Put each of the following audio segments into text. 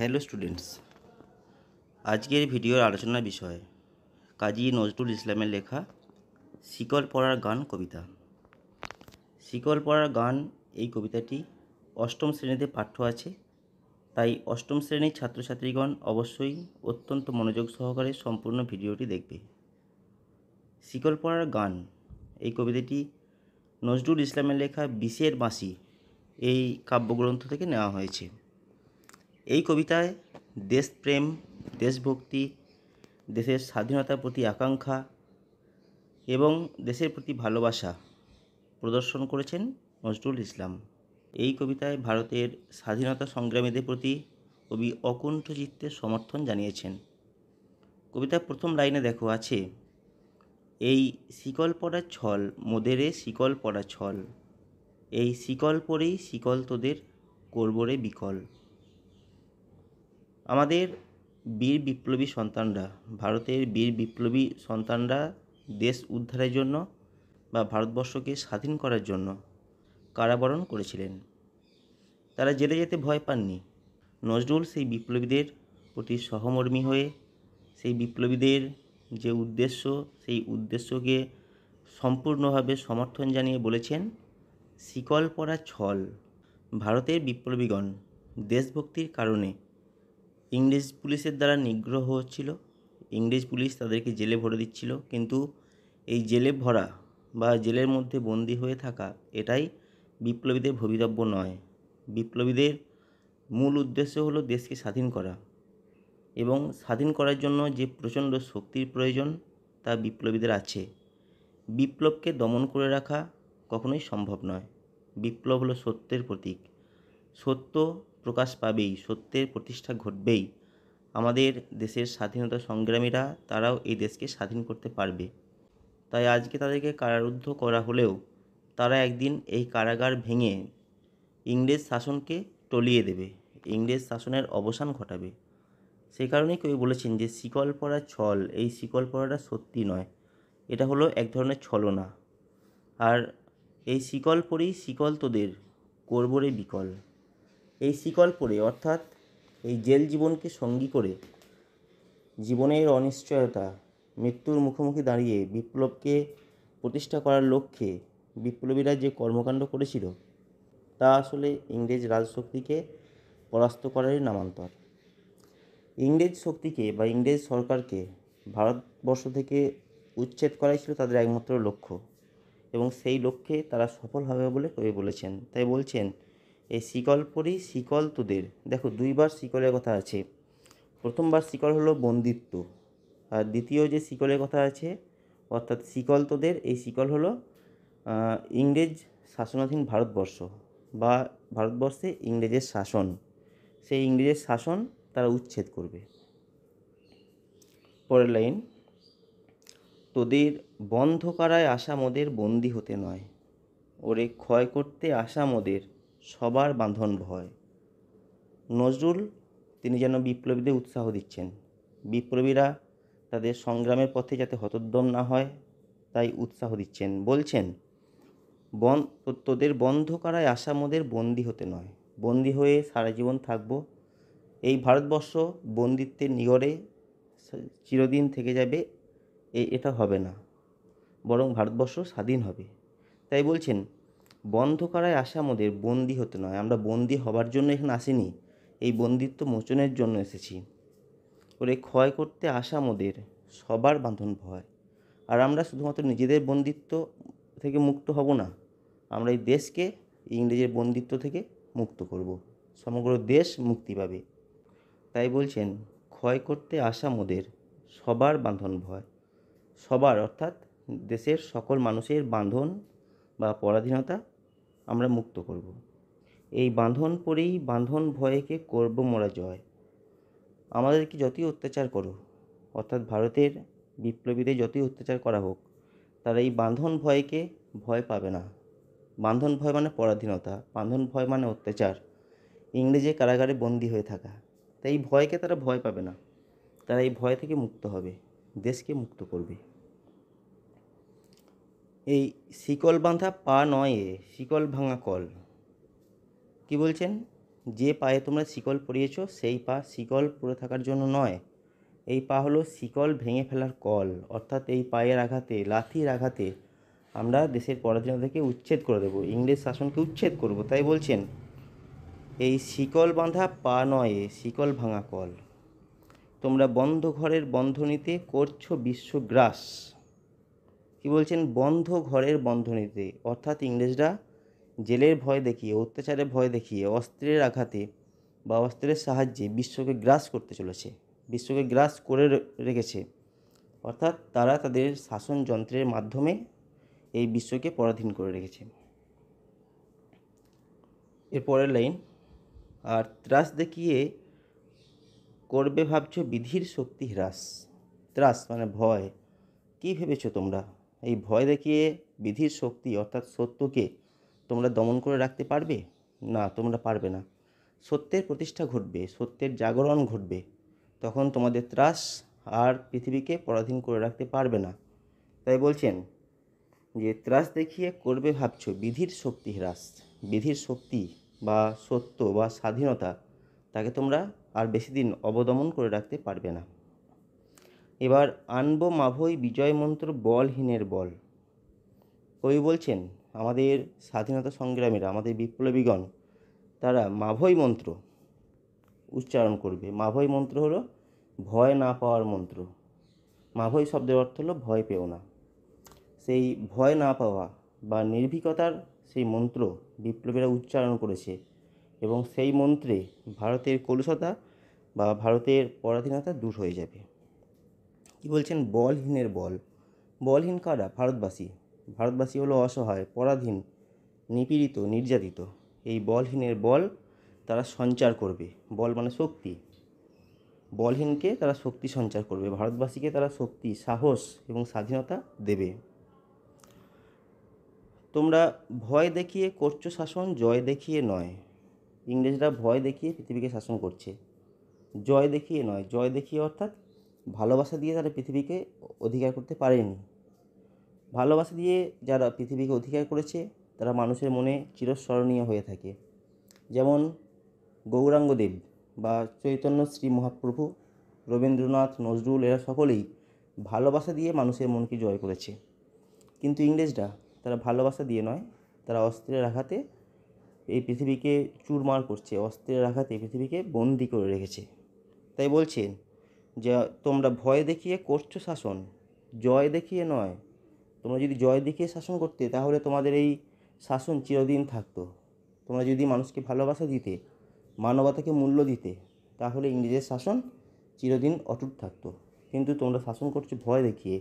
hello students আজকের ভিডিওর আলোচনার বিষয় কাজী নজরুল ইসলামের লেখা শিকল পড়ার গান কবিতা শিকল পড়ার গান এই কবিতাটি অষ্টম শ্রেণীতে পাঠ্য আছে তাই অষ্টম শ্রেণীর ছাত্রছাত্রীগণ অবশ্যই অত্যন্ত মনোযোগ সহকারে সম্পূর্ণ ভিডিওটি দেখবে শিকল পড়ার গান এই কবিতাটি নজরুল ইসলামের লেখা বিশের বাঁশি এই কাব্যগ্রন্থ থেকে নেওয়া হয়েছে এই কবিতায় দেশপ্রেম দেশভক্তি দেশের স্বাধীনতার প্রতি আকাঙ্ক্ষা এবং দেশের প্রতি ভালোবাসা প্রদর্শন করেছেন নজরুল ইসলাম এই কবিতায় ভারতের স্বাধীনতা সংগ্রামীদের প্রতি কবি অকুণ্ঠ সমর্থন জানিয়েছেন কবিতার প্রথম লাইনে দেখো আছে এই শিকল পড়া ছল মোদেরে শিকল পড়া ছল এই শিকল পরেই শিকল তোদের করবরে বিকল আমাদের বীর বিপ্লবী সন্তানরা ভারতের বীর বিপ্লবী সন্তানরা দেশ উদ্ধারের জন্য বা ভারতবর্ষকে স্বাধীন করার জন্য কারাবরণ করেছিলেন তারা জেলে যেতে ভয় পাননি নজরুল সেই বিপ্লবীদের প্রতি সহমর্মী হয়ে সেই বিপ্লবীদের যে উদ্দেশ্য সেই উদ্দেশ্যকে সম্পূর্ণভাবে সমর্থন জানিয়ে বলেছেন শিকল পরা ছল ভারতের বিপ্লবীগণ দেশভক্তির কারণে ইংরেজ পুলিশের দ্বারা নিগ্রহ হচ্ছিল ইংরেজ পুলিশ তাদেরকে জেলে ভরে দিচ্ছিল কিন্তু এই জেলে ভরা বা জেলের মধ্যে বন্দি হয়ে থাকা এটাই বিপ্লবীদের ভবিতব্য নয় বিপ্লবীদের মূল উদ্দেশ্য হলো দেশকে স্বাধীন করা এবং স্বাধীন করার জন্য যে প্রচণ্ড শক্তির প্রয়োজন তা বিপ্লবীদের আছে বিপ্লবকে দমন করে রাখা কখনোই সম্ভব নয় বিপ্লব হলো সত্যের প্রতীক সত্য প্রকাশ পাবেই সত্যের প্রতিষ্ঠা ঘটবেই আমাদের দেশের স্বাধীনতা সংগ্রামীরা তারাও এই দেশকে স্বাধীন করতে পারবে তাই আজকে তাদেরকে কারারুদ্ধ করা হলেও তারা একদিন এই কারাগার ভেঙে ইংরেজ শাসনকে টলিয়ে দেবে ইংরেজ শাসনের অবসান ঘটাবে সে কারণে কেউ বলেছেন যে শিকল পড়া ছল এই শিকল পড়াটা সত্যি নয় এটা হলো এক ধরনের ছলনা আর এই শিকল পরেই শিকল তোদের করবরে বিকল এই শিকল পরে অর্থাৎ এই জেল জীবনকে সঙ্গী করে জীবনের অনিশ্চয়তা মৃত্যুর মুখোমুখি দাঁড়িয়ে বিপ্লবকে প্রতিষ্ঠা করার লক্ষ্যে বিপ্লবীরা যে কর্মকাণ্ড করেছিল তা আসলে ইংরেজ রাজশক্তিকে পরাস্ত করারই নামান্তর ইংরেজ শক্তিকে বা ইংরেজ সরকারকে ভারতবর্ষ থেকে উচ্ছেদ করাই ছিল তাদের একমাত্র লক্ষ্য এবং সেই লক্ষ্যে তারা সফল হবে বলে কবি বলেছেন তাই বলছেন এই শিকল পরি শিকল তোদের দেখো দুইবার শিকলের কথা আছে প্রথমবার শিকল হলো বন্দিত্ব আর দ্বিতীয় যে শিকলের কথা আছে অর্থাৎ শিকল তোদের এই শিকল হলো ইংরেজ শাসনাধীন ভারতবর্ষ বা ভারতবর্ষে ইংরেজের শাসন সেই ইংরেজের শাসন তারা উচ্ছেদ করবে পরের লাইন তোদের বন্ধ করায় আসা মোদের বন্দি হতে নয় ওরে ক্ষয় করতে আসা মোদের সবার বাঁধন ভয় নজরুল তিনি যেন বিপ্লবীদের উৎসাহ দিচ্ছেন বিপ্লবীরা তাদের সংগ্রামের পথে যাতে হতোদ্যম না হয় তাই উৎসাহ দিচ্ছেন বলছেন বন তোদের বন্ধ করায় আসামদের বন্দি হতে নয় বন্দি হয়ে সারা জীবন থাকবো এই ভারতবর্ষ বন্দিত্বের নিগড়ে চিরদিন থেকে যাবে এটা হবে না বরং ভারতবর্ষ স্বাধীন হবে তাই বলছেন বন্ধ করায় আসে আমাদের বন্দি হতে নয় আমরা বন্দি হবার জন্য এখানে আসিনি এই বন্দিত্ব মোচনের জন্য এসেছি ওরে ক্ষয় করতে আসা আমাদের সবার বাঁধন ভয় আর আমরা শুধুমাত্র নিজেদের বন্দিত্ব থেকে মুক্ত হব না আমরা এই দেশকে ইংরেজের বন্দিত্ব থেকে মুক্ত করব সমগ্র দেশ মুক্তি পাবে তাই বলছেন ক্ষয় করতে আসা মোদের সবার বাঁধন ভয় সবার অর্থাৎ দেশের সকল মানুষের বাঁধন বা পরাধীনতা আমরা মুক্ত করব এই বাঁধন পরেই বাঁধন ভয়েকে করব মরা জয় আমাদেরকে যতই অত্যাচার করো অর্থাৎ ভারতের বিপ্লবীদের যতই অত্যাচার করা হোক তারা এই বাঁধন ভয়কে ভয় পাবে না বাঁধন ভয় মানে পরাধীনতা বাঁধন ভয় মানে অত্যাচার ইংরেজে কারাগারে বন্দী হয়ে থাকা তাই এই ভয়কে তারা ভয় পাবে না তারা এই ভয় থেকে মুক্ত হবে দেশকে মুক্ত করবে এই শিকল বাঁধা পা নয় শিকল ভাঙা কল কি বলছেন যে পায়ে তোমরা শিকল পরিয়েছ সেই পা শিকল পরে থাকার জন্য নয় এই পা হলো শিকল ভেঙে ফেলার কল অর্থাৎ এই পায়ের আঘাতে লাথির আঘাতে আমরা দেশের পরাধীনতাকে উচ্ছেদ করে দেবো ইংরেজ শাসনকে উচ্ছেদ করব তাই বলছেন এই শিকল বাঁধা পা নয় শিকল ভাঙা কল তোমরা বন্ধ ঘরের বন্ধনীতে করছো বিশ্বগ্রাস কি বলছেন বন্ধ ঘরের বন্ধনীতে অর্থাৎ ইংরেজরা জেলের ভয় দেখিয়ে অত্যাচারের ভয় দেখিয়ে অস্ত্রের আঘাতে বা অস্ত্রের সাহায্যে বিশ্বকে গ্রাস করতে চলেছে বিশ্বকে গ্রাস করে রেখেছে অর্থাৎ তারা তাদের শাসন যন্ত্রের মাধ্যমে এই বিশ্বকে পরাধীন করে রেখেছে এরপরের লাইন আর ত্রাস দেখিয়ে করবে ভাবছ বিধির শক্তি হ্রাস ত্রাস মানে ভয় কী ভেবেছো তোমরা এই ভয় দেখিয়ে বিধির শক্তি অর্থাৎ সত্যকে তোমরা দমন করে রাখতে পারবে না তোমরা পারবে না সত্যের প্রতিষ্ঠা ঘটবে সত্যের জাগরণ ঘটবে তখন তোমাদের ত্রাস আর পৃথিবীকে পরাধীন করে রাখতে পারবে না তাই বলছেন যে ত্রাস দেখিয়ে করবে ভাবছ বিধির শক্তি হ্রাস বিধির শক্তি বা সত্য বা স্বাধীনতা তাকে তোমরা আর বেশি দিন অবদমন করে রাখতে পারবে না এবার আনবো মাভই বিজয় মন্ত্র বলহীনের বল কবি বলছেন আমাদের স্বাধীনতা সংগ্রামীরা আমাদের বিপ্লবীগণ তারা মাভই মন্ত্র উচ্চারণ করবে মাভই মন্ত্র হলো ভয় না পাওয়ার মন্ত্র মাভই শব্দের অর্থ হলো ভয় পেও না সেই ভয় না পাওয়া বা নির্ভীকতার সেই মন্ত্র বিপ্লবীরা উচ্চারণ করেছে এবং সেই মন্ত্রে ভারতের কলুষতা বা ভারতের পরাধীনতা দূর হয়ে যাবে কী বলছেন বলহীনের বল বলহীন কারা ভারতবাসী ভারতবাসী হলো অসহায় পরাধীন নিপীড়িত নির্যাতিত এই বলহীনের বল তারা সঞ্চার করবে বল মানে শক্তি বলহীনকে তারা শক্তি সঞ্চার করবে ভারতবাসীকে তারা শক্তি সাহস এবং স্বাধীনতা দেবে তোমরা ভয় দেখিয়ে করছো শাসন জয় দেখিয়ে নয় ইংরেজরা ভয় দেখিয়ে পৃথিবীকে শাসন করছে জয় দেখিয়ে নয় জয় দেখিয়ে অর্থাৎ ভালোবাসা দিয়ে তারা পৃথিবীকে অধিকার করতে পারেনি ভালোবাসা দিয়ে যারা পৃথিবীকে অধিকার করেছে তারা মানুষের মনে চিরস্মরণীয় হয়ে থাকে যেমন গৌরাঙ্গদেব বা চৈতন্য শ্রী মহাপ্রভু রবীন্দ্রনাথ নজরুল এরা সকলেই ভালোবাসা দিয়ে মানুষের মনকে জয় করেছে কিন্তু ইংরেজরা তারা ভালোবাসা দিয়ে নয় তারা অস্ত্রের আঘাতে এই পৃথিবীকে চুরমার করছে অস্ত্রের আঘাতে পৃথিবীকে বন্দি করে রেখেছে তাই বলছেন যে তোমরা ভয় দেখিয়ে করছো শাসন জয় দেখিয়ে নয় তোমরা যদি জয় দেখিয়ে শাসন করতে তাহলে তোমাদের এই শাসন চিরদিন থাকতো তোমরা যদি মানুষকে ভালোবাসা দিতে মানবতাকে মূল্য দিতে তাহলে ইংরেজের শাসন চিরদিন অটুট থাকতো কিন্তু তোমরা শাসন করছো ভয় দেখিয়ে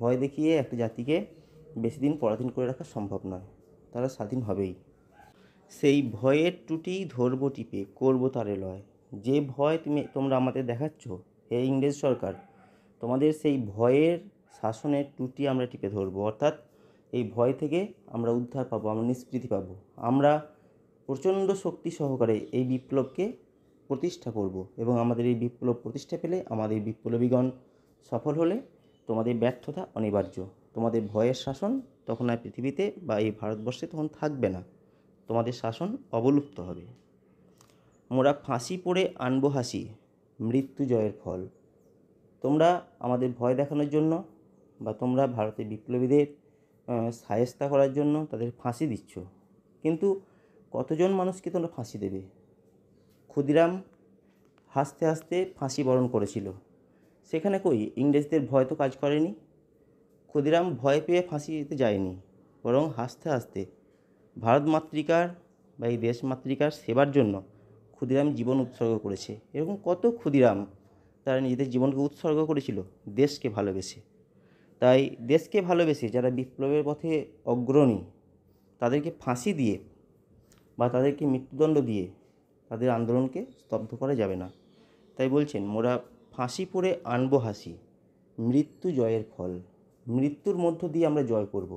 ভয় দেখিয়ে একটা জাতিকে বেশি দিন পরাধীন করে রাখা সম্ভব নয় তারা স্বাধীন হবেই সেই ভয়ের টুটি ধরব টিপে করবো তারে লয় যে ভয় তুমি তোমরা আমাদের দেখাচ্ছ হে ইংরেজ সরকার তোমাদের সেই ভয়ের শাসনের টুটি আমরা টিপে ধরবো অর্থাৎ এই ভয় থেকে আমরা উদ্ধার পাবো আমরা নিষ্কৃতি পাবো আমরা প্রচণ্ড শক্তি সহকারে এই বিপ্লবকে প্রতিষ্ঠা করব এবং আমাদের এই বিপ্লব প্রতিষ্ঠা পেলে আমাদের বিপ্লবীগণ সফল হলে তোমাদের ব্যর্থতা অনিবার্য তোমাদের ভয়ের শাসন তখন আর পৃথিবীতে বা এই ভারতবর্ষে তখন থাকবে না তোমাদের শাসন অবলুপ্ত হবে মোরা ফাঁসি পড়ে আনবো হাসি মৃত্যু জয়ের ফল তোমরা আমাদের ভয় দেখানোর জন্য বা তোমরা ভারতের বিপ্লবীদের সায়স্তা করার জন্য তাদের ফাঁসি দিচ্ছ কিন্তু কতজন মানুষকে তোমরা ফাঁসি দেবে ক্ষুদিরাম হাসতে হাসতে ফাঁসি বরণ করেছিল সেখানে কই ইংরেজদের ভয় তো কাজ করেনি ক্ষুদিরাম ভয় পেয়ে ফাঁসিতে যায়নি বরং হাসতে হাসতে ভারত মাতৃকার বা এই দেশ মাতৃকার সেবার জন্য ক্ষুদিরাম জীবন উৎসর্গ করেছে এরকম কত ক্ষুদিরাম তারা নিজেদের জীবনকে উৎসর্গ করেছিল দেশকে ভালোবেসে তাই দেশকে ভালোবেসে যারা বিপ্লবের পথে অগ্রণী তাদেরকে ফাঁসি দিয়ে বা তাদেরকে মৃত্যুদণ্ড দিয়ে তাদের আন্দোলনকে স্তব্ধ করা যাবে না তাই বলছেন মোরা ফাঁসি পড়ে আনবো হাসি মৃত্যু জয়ের ফল মৃত্যুর মধ্য দিয়ে আমরা জয় করব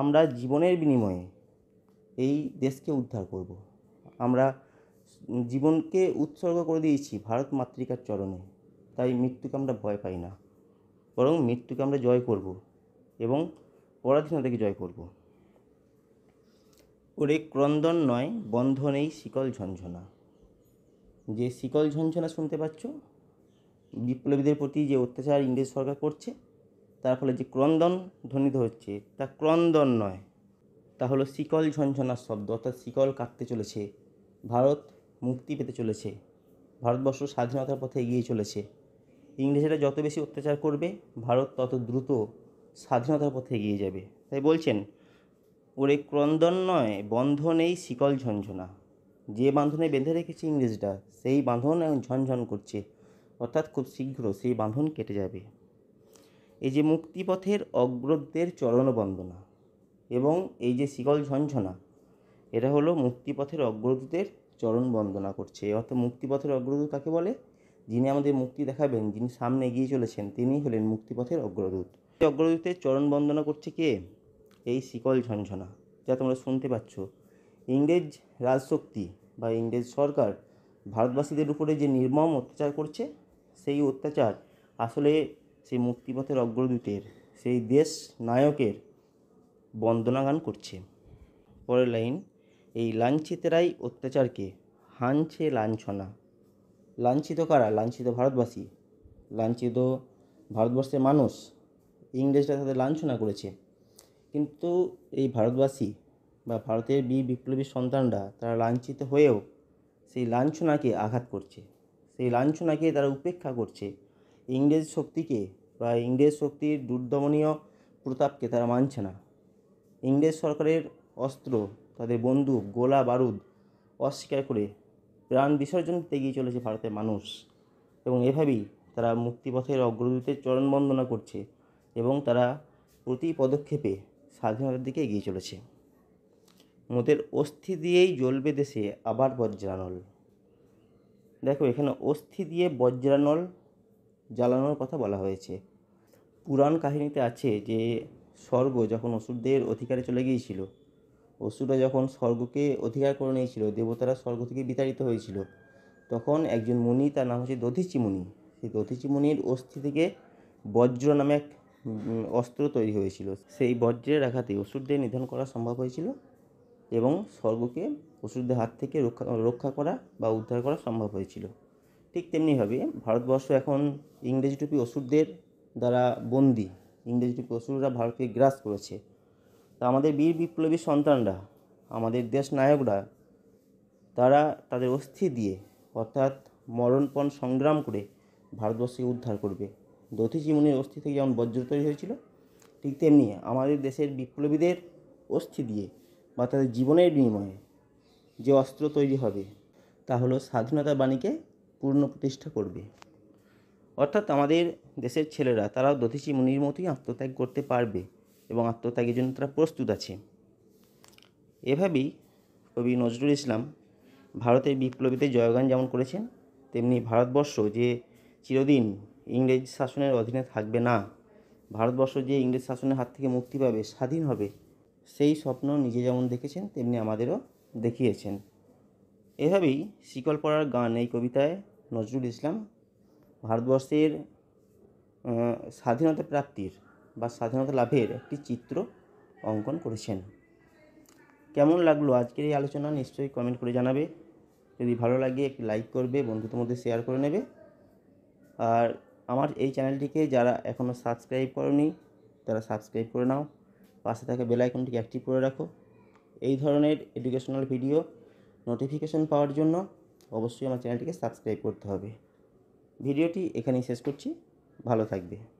আমরা জীবনের বিনিময়ে এই দেশকে উদ্ধার করব আমরা জীবনকে উৎসর্গ করে দিয়েছি ভারত মাতৃকার চরণে তাই মৃত্যুকে আমরা ভয় পাই না বরং মৃত্যুকে আমরা জয় করব এবং পরাধীনতাকে জয় করব ওরে ক্রন্দন নয় বন্ধনেই শিকল ঝঞ্ঝনা যে শিকল ঝঞ্ঝনা শুনতে পাচ্ছ বিপ্লবীদের প্রতি যে অত্যাচার ইংরেজ সরকার করছে তার ফলে যে ক্রন্দন ধ্বনিত হচ্ছে তা ক্রন্দন নয় তা হলো শিকল ঝঞ্ঝনার শব্দ অর্থাৎ শিকল কাটতে চলেছে ভারত মুক্তি পেতে চলেছে ভারতবর্ষ স্বাধীনতার পথে এগিয়ে চলেছে ইংরেজরা যত বেশি অত্যাচার করবে ভারত তত দ্রুত স্বাধীনতার পথে এগিয়ে যাবে তাই বলছেন ওরে ক্রন্দন নয় বন্ধনেই শিকল ঝঞ্ঝনা যে বাঁধনে বেঁধে রেখেছে ইংরেজরা সেই বাঁধন এখন ঝনঝন করছে অর্থাৎ খুব শীঘ্র সেই বাঁধন কেটে যাবে এই যে মুক্তিপথের অগ্রদের চরণবন্দনা এবং এই যে শিকল ঝঞ্ঝনা এটা হলো মুক্তিপথের অগ্রদের চরণ বন্দনা করছে অর্থাৎ মুক্তিপথের অগ্রদূত কাকে বলে যিনি আমাদের মুক্তি দেখাবেন যিনি সামনে এগিয়ে চলেছেন তিনি হলেন মুক্তিপথের অগ্রদূত অগ্রদূতের চরণ বন্দনা করছে কে এই শিকল ঝনঝনা যা তোমরা শুনতে পাচ্ছ ইংরেজ রাজশক্তি বা ইংরেজ সরকার ভারতবাসীদের উপরে যে নির্মম অত্যাচার করছে সেই অত্যাচার আসলে সেই মুক্তিপথের অগ্রদূতের সেই দেশ নায়কের বন্দনাগান করছে পরের লাইন এই লাঞ্ছিতেরাই অত্যাচারকে হানছে লাঞ্ছনা লাঞ্ছিত কারা লাঞ্ছিত ভারতবাসী লাঞ্ছিত ভারতবর্ষের মানুষ ইংরেজরা তাদের লাঞ্ছনা করেছে কিন্তু এই ভারতবাসী বা ভারতের বি বিপ্লবী সন্তানরা তারা লাঞ্ছিত হয়েও সেই লাঞ্ছনাকে আঘাত করছে সেই লাঞ্ছনাকে তারা উপেক্ষা করছে ইংরেজ শক্তিকে বা ইংরেজ শক্তির দুর্দমনীয় প্রতাপকে তারা মানছে না ইংরেজ সরকারের অস্ত্র তাদের বন্দুক গোলা বারুদ অস্বীকার করে প্রাণ বিসর্জন দিতে গিয়ে চলেছে ভারতের মানুষ এবং এভাবেই তারা মুক্তিপথের অগ্রদূতের চরণ বন্দনা করছে এবং তারা প্রতি পদক্ষেপে স্বাধীনতার দিকে এগিয়ে চলেছে মোদের অস্থি দিয়েই জ্বলবে দেশে আবার বজ্রানল দেখো এখানে অস্থি দিয়ে বজ্রানল জ্বালানোর কথা বলা হয়েছে পুরাণ কাহিনীতে আছে যে স্বর্গ যখন অসুরদের অধিকারে চলে গিয়েছিল অসুরা যখন স্বর্গকে অধিকার করে নিয়েছিল দেবতারা স্বর্গ থেকে বিতাড়িত হয়েছিল তখন একজন মুনি তার নাম হচ্ছে দধিচি মুনি সেই দধিচি মুনির অস্থি থেকে বজ্র নামে এক অস্ত্র তৈরি হয়েছিল সেই বজ্রের আঘাতে অসুরদের নিধন করা সম্ভব হয়েছিল এবং স্বর্গকে অসুরদের হাত থেকে রক্ষা রক্ষা করা বা উদ্ধার করা সম্ভব হয়েছিল ঠিক তেমনিভাবে ভারতবর্ষ এখন ইংরেজি টুপি অসুরদের দ্বারা বন্দি ইংরেজি টুপি অসুররা ভারতকে গ্রাস করেছে আমাদের বীর বিপ্লবী সন্তানরা আমাদের দেশ নায়করা তারা তাদের অস্থি দিয়ে অর্থাৎ মরণপণ সংগ্রাম করে ভারতবর্ষকে উদ্ধার করবে দধিচি মুনির অস্থি থেকে যেমন বজ্র তৈরি হয়েছিল ঠিক তেমনি আমাদের দেশের বিপ্লবীদের অস্থি দিয়ে বা তাদের জীবনের বিনিময়ে যে অস্ত্র তৈরি হবে তা হলো স্বাধীনতা বাণীকে পূর্ণ প্রতিষ্ঠা করবে অর্থাৎ আমাদের দেশের ছেলেরা তারাও দধিচি মুনির মতোই আত্মত্যাগ করতে পারবে এবং আত্মত্যাগের জন্য তারা প্রস্তুত আছে এভাবেই কবি নজরুল ইসলাম ভারতের বিপ্লবীদের জয়গান যেমন করেছেন তেমনি ভারতবর্ষ যে চিরদিন ইংরেজ শাসনের অধীনে থাকবে না ভারতবর্ষ যে ইংরেজ শাসনের হাত থেকে মুক্তি পাবে স্বাধীন হবে সেই স্বপ্ন নিজে যেমন দেখেছেন তেমনি আমাদেরও দেখিয়েছেন এভাবেই শিকল পড়ার গান এই কবিতায় নজরুল ইসলাম ভারতবর্ষের স্বাধীনতা প্রাপ্তির বা স্বাধীনতা লাভের একটি চিত্র অঙ্কন করেছেন কেমন লাগলো আজকের এই আলোচনা নিশ্চয়ই কমেন্ট করে জানাবে যদি ভালো লাগে একটি লাইক করবে বন্ধুদের মধ্যে শেয়ার করে নেবে আর আমার এই চ্যানেলটিকে যারা এখনও সাবস্ক্রাইব করনি তারা সাবস্ক্রাইব করে নাও পাশে থাকা বেল আইকনটিকে অ্যাক্টিভ করে রাখো এই ধরনের এডুকেশনাল ভিডিও নোটিফিকেশন পাওয়ার জন্য অবশ্যই আমার চ্যানেলটিকে সাবস্ক্রাইব করতে হবে ভিডিওটি এখানেই শেষ করছি ভালো থাকবে